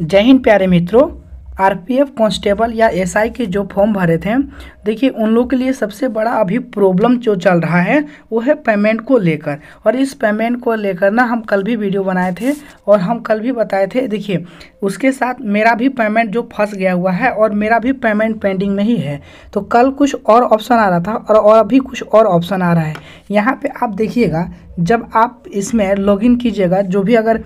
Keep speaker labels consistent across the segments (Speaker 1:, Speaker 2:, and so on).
Speaker 1: जय हिंद प्यारे मित्रों आरपीएफ कांस्टेबल या एसआई के जो फॉर्म भरे थे देखिए उन लोगों के लिए सबसे बड़ा अभी प्रॉब्लम जो चल रहा है वो है पेमेंट को लेकर और इस पेमेंट को लेकर ना हम कल भी वीडियो बनाए थे और हम कल भी बताए थे देखिए उसके साथ मेरा भी पेमेंट जो फंस गया हुआ है और मेरा भी पेमेंट पेंडिंग में ही है तो कल कुछ और ऑप्शन आ रहा था और, और अभी कुछ और ऑप्शन आ रहा है यहाँ पर आप देखिएगा जब आप इसमें लॉगिन कीजिएगा जो भी अगर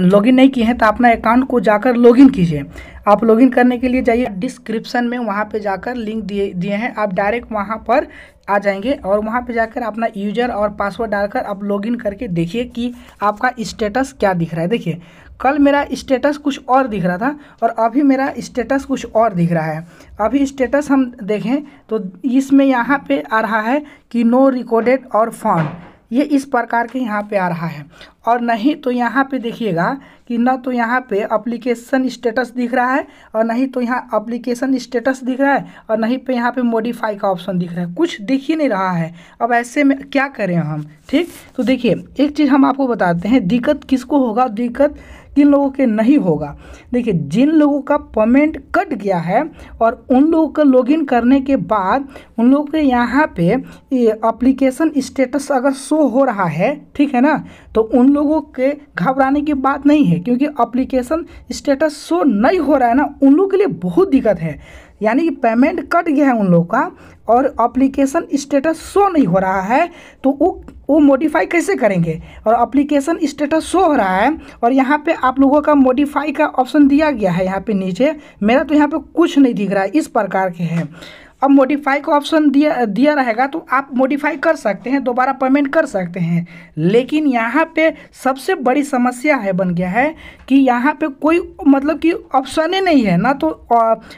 Speaker 1: लॉगिन नहीं किए हैं तो अपना अकाउंट को जाकर लॉगिन कीजिए आप लॉगिन करने के लिए जाइए डिस्क्रिप्शन में वहाँ पे जाकर लिंक दिए दिए हैं आप डायरेक्ट वहाँ पर आ जाएंगे और वहाँ पे जाकर अपना यूजर और पासवर्ड डालकर आप लॉगिन करके देखिए कि आपका स्टेटस क्या दिख रहा है देखिए कल मेरा स्टेटस कुछ और दिख रहा था और अभी मेरा स्टेटस कुछ और दिख रहा है अभी स्टेटस हम देखें तो इसमें यहाँ पे आ रहा है कि नो रिकॉर्डेड और फॉन्ड ये इस प्रकार के यहाँ पे आ रहा है और नहीं तो यहाँ पे देखिएगा कि ना तो यहाँ पे अप्लीकेशन स्टेटस दिख रहा है और नहीं तो यहाँ अप्लीकेशन स्टेटस दिख रहा है और नहीं पे यहाँ पे मॉडिफाई का ऑप्शन दिख रहा है कुछ दिख ही नहीं रहा है अब ऐसे में क्या करें हम ठीक तो देखिए एक चीज़ हम आपको बताते हैं दिक्कत किसको होगा दिक्कत किन लोगों के नहीं होगा देखिए जिन लोगों का पेमेंट कट गया है और उन लोगों का लॉगिन करने के बाद उन लोगों के यहाँ पे अप्लीकेशन स्टेटस अगर शो हो रहा है ठीक है ना तो उन लोगों के घबराने की बात नहीं है क्योंकि अप्लीकेशन स्टेटस शो नहीं हो रहा है ना उन लोगों के लिए बहुत दिक्कत है यानी कि पेमेंट कट गया है उन लोगों का और अप्लीकेशन स्टेटस शो नहीं हो रहा है तो वो वो मोडिफाई कैसे करेंगे और अप्लीकेशन स्टेटस शो हो रहा है और यहाँ पे आप लोगों का मोडिफाई का ऑप्शन दिया गया है यहाँ पे नीचे मेरा तो यहाँ पे कुछ नहीं दिख रहा है इस प्रकार के हैं अब मोडिफाई का ऑप्शन दिया दिया रहेगा तो आप मोडिफाई कर सकते हैं दोबारा पेमेंट कर सकते हैं लेकिन यहाँ पे सबसे बड़ी समस्या है बन गया है कि यहाँ पे कोई मतलब कि ऑप्शन ही नहीं है ना तो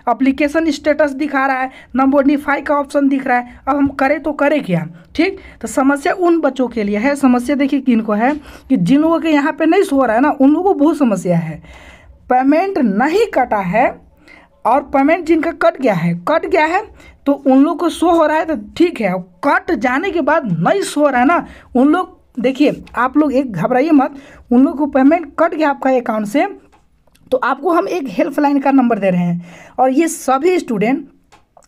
Speaker 1: अप्लीकेशन स्टेटस दिखा रहा है ना मोडिफाई का ऑप्शन दिख रहा है अब हम करें तो करें क्या ठीक तो समस्या उन बच्चों के लिए है समस्या देखिए किन को है कि जिन लोगों के यहाँ पर नहीं सो रहा है ना उन लोगों को बहुत समस्या है पेमेंट नहीं कटा है और पेमेंट जिनका कट गया है कट गया है तो उन लोग को शो हो रहा है तो ठीक है कट जाने के बाद नहीं शो हो रहा है ना उन लोग देखिए आप लोग एक घबराइए मत उन लोग को पेमेंट कट गया आपका अकाउंट से तो आपको हम एक हेल्पलाइन का नंबर दे रहे हैं और ये सभी स्टूडेंट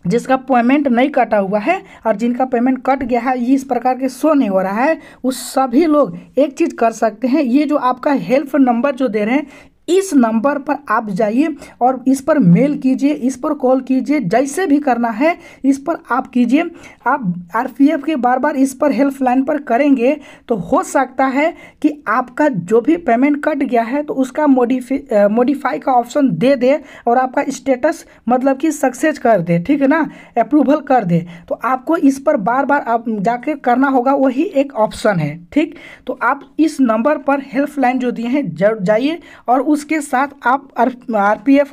Speaker 1: जिसका पेमेंट नहीं कटा हुआ है और जिनका पेमेंट कट गया है ये इस प्रकार के शो नहीं हो रहा है उस सभी लोग एक चीज़ कर सकते हैं ये जो आपका हेल्प नंबर जो दे रहे हैं इस नंबर पर आप जाइए और इस पर मेल कीजिए इस पर कॉल कीजिए जैसे भी करना है इस पर आप कीजिए आप आरपीएफ के बार बार इस पर हेल्पलाइन पर करेंगे तो हो सकता है कि आपका जो भी पेमेंट कट गया है तो उसका मोडिफी मोडिफाई का ऑप्शन दे दे और आपका स्टेटस मतलब कि सक्सेस कर दे ठीक है ना अप्रूवल कर दे तो आपको इस पर बार बार आप जाकर करना होगा वही एक ऑप्शन है ठीक तो आप इस नंबर पर हेल्पलाइन जो दिए हैं जाइए और उस उसके साथ आप आर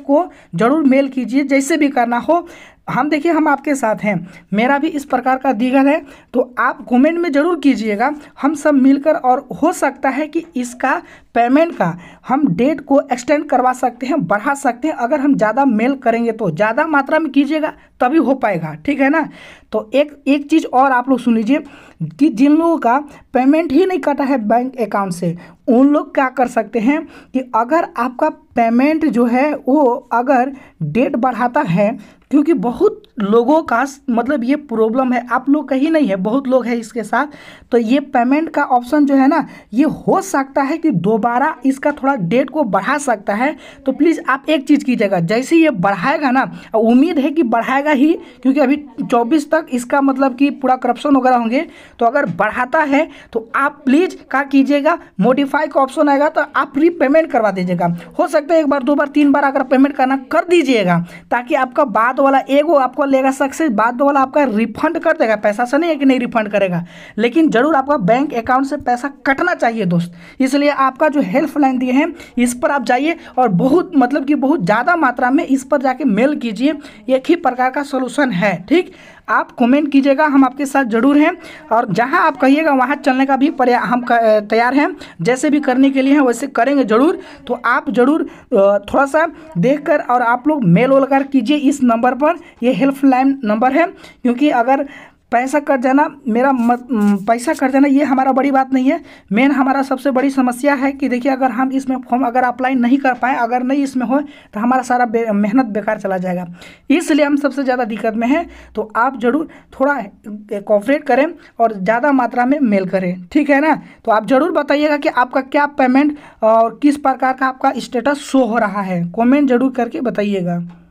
Speaker 1: को जरूर मेल कीजिए जैसे भी करना हो हम देखिए हम आपके साथ हैं मेरा भी इस प्रकार का दीगर है तो आप कमेंट में ज़रूर कीजिएगा हम सब मिलकर और हो सकता है कि इसका पेमेंट का हम डेट को एक्सटेंड करवा सकते हैं बढ़ा सकते हैं अगर हम ज़्यादा मेल करेंगे तो ज़्यादा मात्रा में कीजिएगा तभी हो पाएगा ठीक है ना तो एक एक चीज़ और आप लोग सुन लीजिए कि जिन लोगों का पेमेंट ही नहीं कटा है बैंक अकाउंट से उन लोग क्या कर सकते हैं कि अगर आपका पेमेंट जो है वो अगर डेट बढ़ाता है क्योंकि बहुत लोगों का मतलब ये प्रॉब्लम है आप लोग कहीं नहीं है बहुत लोग हैं इसके साथ तो ये पेमेंट का ऑप्शन जो है ना ये हो सकता है कि दोबारा इसका थोड़ा डेट को बढ़ा सकता है तो प्लीज़ आप एक चीज़ कीजिएगा जैसे ये बढ़ाएगा ना उम्मीद है कि बढ़ाएगा ही क्योंकि अभी 24 तक इसका मतलब कि पूरा करप्शन वगैरह होंगे तो अगर बढ़ाता है तो आप प्लीज़ का कीजिएगा मोडिफाई का ऑप्शन आएगा तो आप रीपेमेंट करवा दीजिएगा हो सकता सकते हैं एक बार दो बार तीन बार अगर पेमेंट करना कर दीजिएगा ताकि आपका बाद वाला एगो आपको लेगा सक्सेस बाद वाला आपका रिफंड कर देगा पैसा से नहीं है कि नहीं रिफंड करेगा लेकिन ज़रूर आपका बैंक अकाउंट से पैसा कटना चाहिए दोस्त इसलिए आपका जो हेल्पलाइन दिए हैं इस पर आप जाइए और बहुत मतलब कि बहुत ज़्यादा मात्रा में इस पर जाके मेल कीजिए एक ही प्रकार का सोल्यूशन है ठीक आप कमेंट कीजिएगा हम आपके साथ ज़रूर हैं और जहां आप कहिएगा वहां चलने का भी पर्या हम तैयार हैं जैसे भी करने के लिए हैं वैसे करेंगे ज़रूर तो आप ज़रूर थोड़ा सा देख और आप लोग मेल वोल कीजिए इस नंबर पर ये हेल्पलाइन नंबर है क्योंकि अगर पैसा कट जाना मेरा मत, पैसा कट जाना ये हमारा बड़ी बात नहीं है मेन हमारा सबसे बड़ी समस्या है कि देखिए अगर हम इसमें फॉर्म अगर अप्लाई नहीं कर पाएँ अगर नहीं इसमें हो तो हमारा सारा बे, मेहनत बेकार चला जाएगा इसलिए हम सबसे ज़्यादा दिक्कत में हैं तो आप ज़रूर थोड़ा कॉपरेट करें और ज़्यादा मात्रा में मेल करें ठीक है ना तो आप ज़रूर बताइएगा कि आपका क्या पेमेंट और किस प्रकार का आपका स्टेटस शो हो रहा है कॉमेंट ज़रूर करके बताइएगा